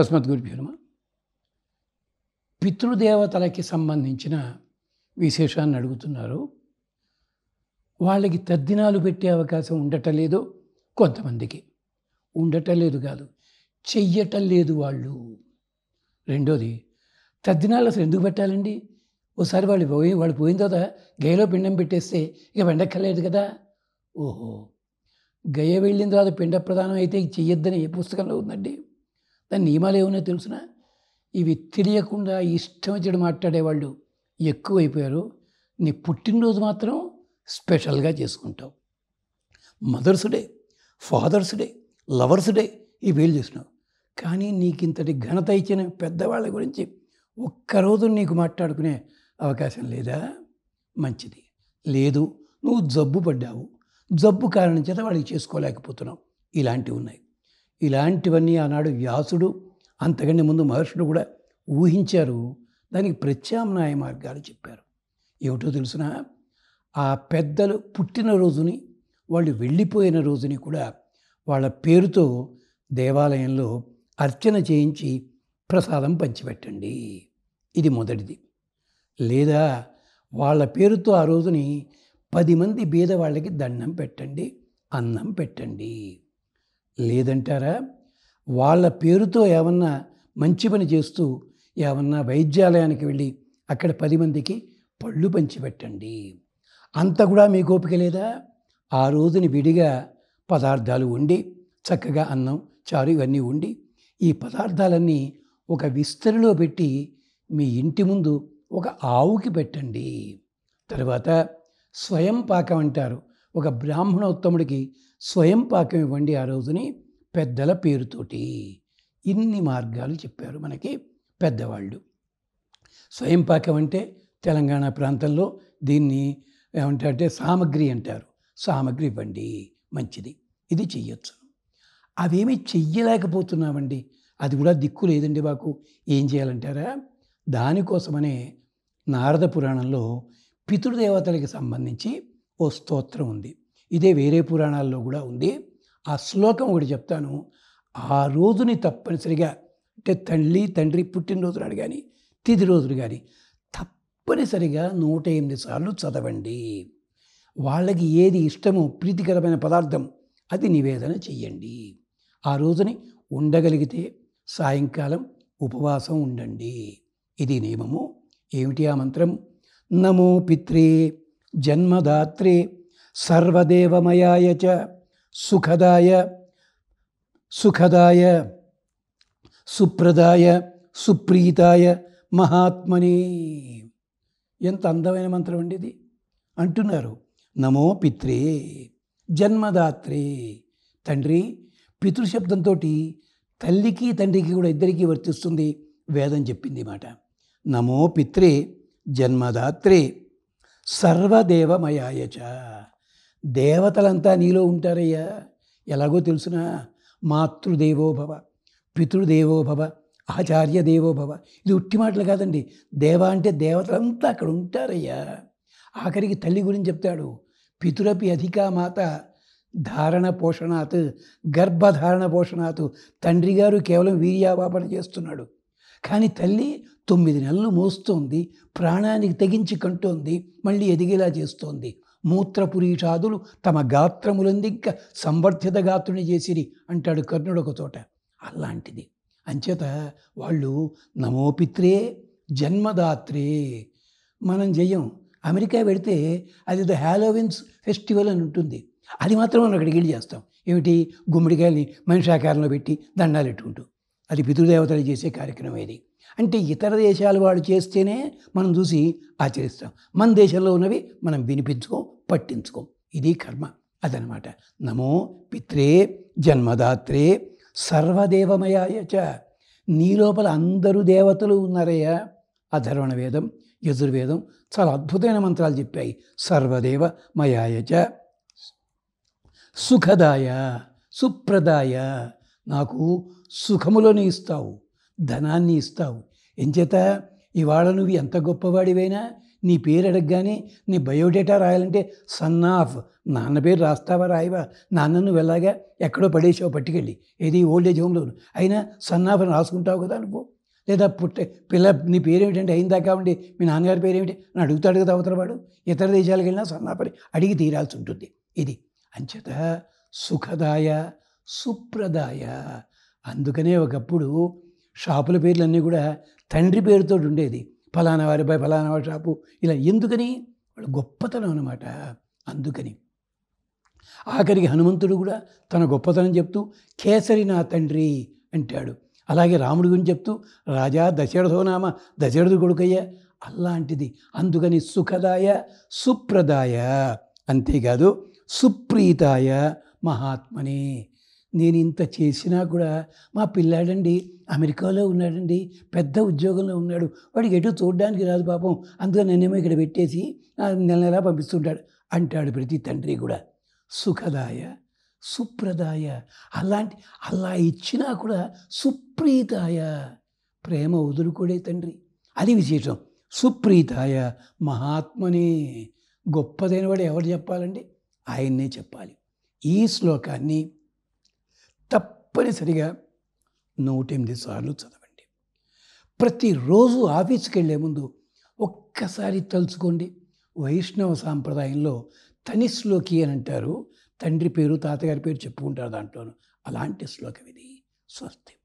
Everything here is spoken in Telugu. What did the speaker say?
అస్మత్ గురుభ్యో నమ పితృదేవతలకి సంబంధించిన విశేషాన్ని అడుగుతున్నారు వాళ్ళకి తద్దినాలు పెట్టే అవకాశం ఉండటం లేదు కొంతమందికి ఉండటం లేదు కాదు చెయ్యటం లేదు వాళ్ళు రెండోది తద్దినాలు అసలు ఎందుకు పెట్టాలండి ఓసారి వాళ్ళు పోయి వాళ్ళు పోయిన తర్వాత గయలో పిండం పెట్టేస్తే ఇక వెండక్కర్లేదు కదా ఓహో గయ వెళ్ళిన తర్వాత పిండ ప్రధానం అయితే చెయ్యొద్దని ఏ పుస్తకంలో ఉందండి దాని నియమాలు ఏమన్నా తెలుసిన ఇవి తెలియకుండా ఇష్టం వచ్చాడు మాట్లాడేవాళ్ళు ఎక్కువైపోయారు నీ పుట్టినరోజు మాత్రం స్పెషల్గా చేసుకుంటావు Mother's Day Father's Day Lovers' Day ఈ వేలు చేసినావు కానీ నీకు ఇంతటి ఘనత ఇచ్చిన పెద్దవాళ్ళ గురించి ఒక్కరోజు నీకు మాట్లాడుకునే అవకాశం లేదా మంచిది లేదు నువ్వు జబ్బు పడ్డావు జబ్బు కారణం చేత వాళ్ళకి చేసుకోలేకపోతున్నావు ఇలాంటివి ఉన్నాయి ఇలాంటివన్నీ ఆనాడు వ్యాసుడు అంతకంటే ముందు మహర్షుడు కూడా ఊహించారు దానికి ప్రత్యామ్నాయ మార్గాలు చెప్పారు ఏమిటో తెలుసిన ఆ పెద్దలు పుట్టిన రోజుని వాళ్ళు వెళ్ళిపోయిన రోజుని కూడా వాళ్ళ పేరుతో దేవాలయంలో అర్చన చేయించి ప్రసాదం పంచిపెట్టండి ఇది మొదటిది లేదా వాళ్ళ పేరుతో ఆ రోజుని పది మంది బీద వాళ్ళకి దండం పెట్టండి అన్నం పెట్టండి లేదంటారా వాళ్ళ పేరుతో ఏమన్నా మంచి పని చేస్తూ ఏమన్నా వైద్యాలయానికి వెళ్ళి అక్కడ పది మందికి పళ్ళు పంచిపెట్టండి అంత కూడా మీ ఓపిక లేదా ఆ రోజుని విడిగా పదార్థాలు ఉండి చక్కగా అన్నం చారు ఇవన్నీ ఉండి ఈ పదార్థాలన్నీ ఒక విస్తరిలో పెట్టి మీ ఇంటి ముందు ఒక ఆవుకి పెట్టండి తర్వాత స్వయం పాకం అంటారు ఒక బ్రాహ్మణోత్తముడికి స్వయం పాకం ఇవ్వండి ఆ రోజుని పెద్దల పేరుతోటి ఇన్ని మార్గాలు చెప్పారు మనకి పెద్దవాళ్ళు స్వయం పాకం అంటే తెలంగాణ ప్రాంతంలో దీన్ని ఏమంటారంటే సామగ్రి అంటారు సామగ్రి ఇవ్వండి మంచిది ఇది చెయ్యొచ్చు అవేమి చెయ్యలేకపోతున్నామండి అది కూడా దిక్కు లేదండి మాకు ఏం చేయాలంటారా దానికోసమనే నారద పురాణంలో పితృదేవతలకి సంబంధించి ఓ స్తోత్రం ఉంది ఇదే వేరే పురాణాల్లో కూడా ఉంది ఆ శ్లోకం ఒకటి చెప్తాను ఆ రోజుని తప్పనిసరిగా అంటే తల్లి తండ్రి పుట్టినరోజు నాడు కానీ తిది రోజులు కానీ తప్పనిసరిగా నూట ఎనిమిది సార్లు చదవండి వాళ్ళకి ఏది ఇష్టమో ప్రీతికరమైన పదార్థం అది నివేదన చెయ్యండి ఆ రోజుని ఉండగలిగితే సాయంకాలం ఉపవాసం ఉండండి ఇది నియమము ఏమిటి ఆ మంత్రం నమో పిత్రే జన్మదాత్రే సర్వదేవమయాయ చ సుఖదాయ సుఖదాయ సుప్రదాయ సుప్రీతాయ మహాత్మని ఎంత అందమైన మంత్రం అండి ఇది అంటున్నారు నమో పిత్రే జన్మదాత్రే తండ్రి పితృశబ్దంతో తల్లికి తండ్రికి కూడా ఇద్దరికీ వర్తిస్తుంది వేదం చెప్పింది మాట నమో పిత్రే జన్మదాత్రే సర్వదేవమయాయచ దేవతలంతా నీలో ఉంటారయ్యా ఎలాగో తెలుసునా మాతృదేవోభవ పితృదేవోభవ ఆచార్య దేవోభవ ఇది ఉట్టి మాటలు కాదండి దేవ అంటే దేవతలంతా అక్కడ ఉంటారయ్యా ఆఖరికి తల్లి గురించి చెప్తాడు పితురపి అధికా మాత ధారణ పోషణాత్ గర్భధారణ పోషణాత్ తండ్రి గారు కేవలం వీర్యావాపన చేస్తున్నాడు కానీ తల్లి తొమ్మిది నెలలు మోస్తోంది ప్రాణానికి తెగించి కంటోంది మళ్ళీ ఎదిగేలా చేస్తోంది మూత్రపురీషాదులు తమ గాత్రములందిక సంవర్ధిత గాత్రుని చేసిరి అంటాడు కర్ణుడు ఒక చోట అలాంటిది అంచేత వాళ్ళు నమోపిత్రే జన్మదాత్రే మనం జయం అమెరికా వెడితే అది ద హ్యాలోవిన్స్ ఫెస్టివల్ అని ఉంటుంది అది మాత్రం మనం అక్కడికి వెళ్ళి చేస్తాం ఏమిటి గుమ్మడికాయల్ని మనిషి ఆకారంలో పెట్టి దండాలు పెట్టుకుంటూ అది పితృదేవతలు చేసే కార్యక్రమం ఇది అంటే ఇతర దేశాల వాళ్ళు చేస్తేనే మనం చూసి ఆచరిస్తాం మన దేశంలో ఉన్నవి మనం వినిపించుకోం పట్టించుకోం ఇది కర్మ అదనమాట నమో పిత్రే జన్మదాత్రే చ నీ లోపల అందరూ దేవతలు ఉన్నారయ్యా అధర్వణ వేదం యజుర్వేదం చాలా అద్భుతమైన మంత్రాలు చెప్పాయి సర్వదేవ చ సుఖదాయ సుప్రదాయ నాకు సుఖములను ఇస్తావు ధనాన్ని ఇస్తావు ఎంచేత ఇవాళ నువ్వు ఎంత గొప్పవాడివైనా నీ పేరు అడగగానే నీ బయోడేటా రాయాలంటే సన్ ఆఫ్ నాన్న పేరు రాస్తావా రాయవా నాన్న నువ్వు ఎలాగా ఎక్కడో పడేసావు పట్టుకెళ్ళి ఏది ఓల్డ్ ఏజ్ హోమ్లో అయినా సన్ ఆఫ్ అని రాసుకుంటావు కదా నువ్వు లేదా పుట్ట పిల్ల నీ పేరేమిటంటే అయిన దాకా ఉండి మీ నాన్నగారి పేరేమిటి అని అడుగుతాడు కదా అవతల వాడు ఇతర దేశాలకు వెళ్ళినా సన్నాపరి అడిగి తీరాల్సి ఉంటుంది ఇది అంచేత సుఖదాయ సుప్రదాయ అందుకనే ఒకప్పుడు షాపుల పేర్లన్నీ కూడా తండ్రి పేరుతో ఉండేది ఫలానా వారి బై ఫలానా వారి షాపు ఇలా ఎందుకని వాళ్ళ గొప్పతనం అనమాట అందుకని ఆఖరికి హనుమంతుడు కూడా తన గొప్పతనం చెప్తూ కేసరి నా తండ్రి అంటాడు అలాగే రాముడి గురించి చెప్తూ రాజా దశరథో నామ దశరథు కొడుకయ్య అలాంటిది అందుకని సుఖదాయ సుప్రదాయ అంతేకాదు సుప్రీతాయ మహాత్మని నేను ఇంత చేసినా కూడా మా పిల్లాడండి అమెరికాలో ఉన్నాడండి పెద్ద ఉద్యోగంలో ఉన్నాడు వాడికి ఎటు చూడడానికి రాదు పాపం అందులో నేనేమో ఇక్కడ పెట్టేసి నెల నెలా పంపిస్తుంటాడు అంటాడు ప్రతి తండ్రి కూడా సుఖదాయ సుప్రదాయ అలాంటి అలా ఇచ్చినా కూడా సుప్రీతాయ ప్రేమ వదులుకోడే తండ్రి అది విశేషం సుప్రీతాయ మహాత్మనే గొప్పదైన వాడు ఎవరు చెప్పాలండి ఆయన్నే చెప్పాలి ఈ శ్లోకాన్ని తప్పనిసరిగా నూట ఎనిమిది సార్లు చదవండి ప్రతిరోజు ఆఫీస్కి వెళ్ళే ముందు ఒక్కసారి తలుచుకోండి వైష్ణవ సాంప్రదాయంలో శ్లోకి అని అంటారు తండ్రి పేరు తాతగారి పేరు చెప్పుకుంటారు దాంట్లోనూ అలాంటి శ్లోకం ఇది స్వస్తి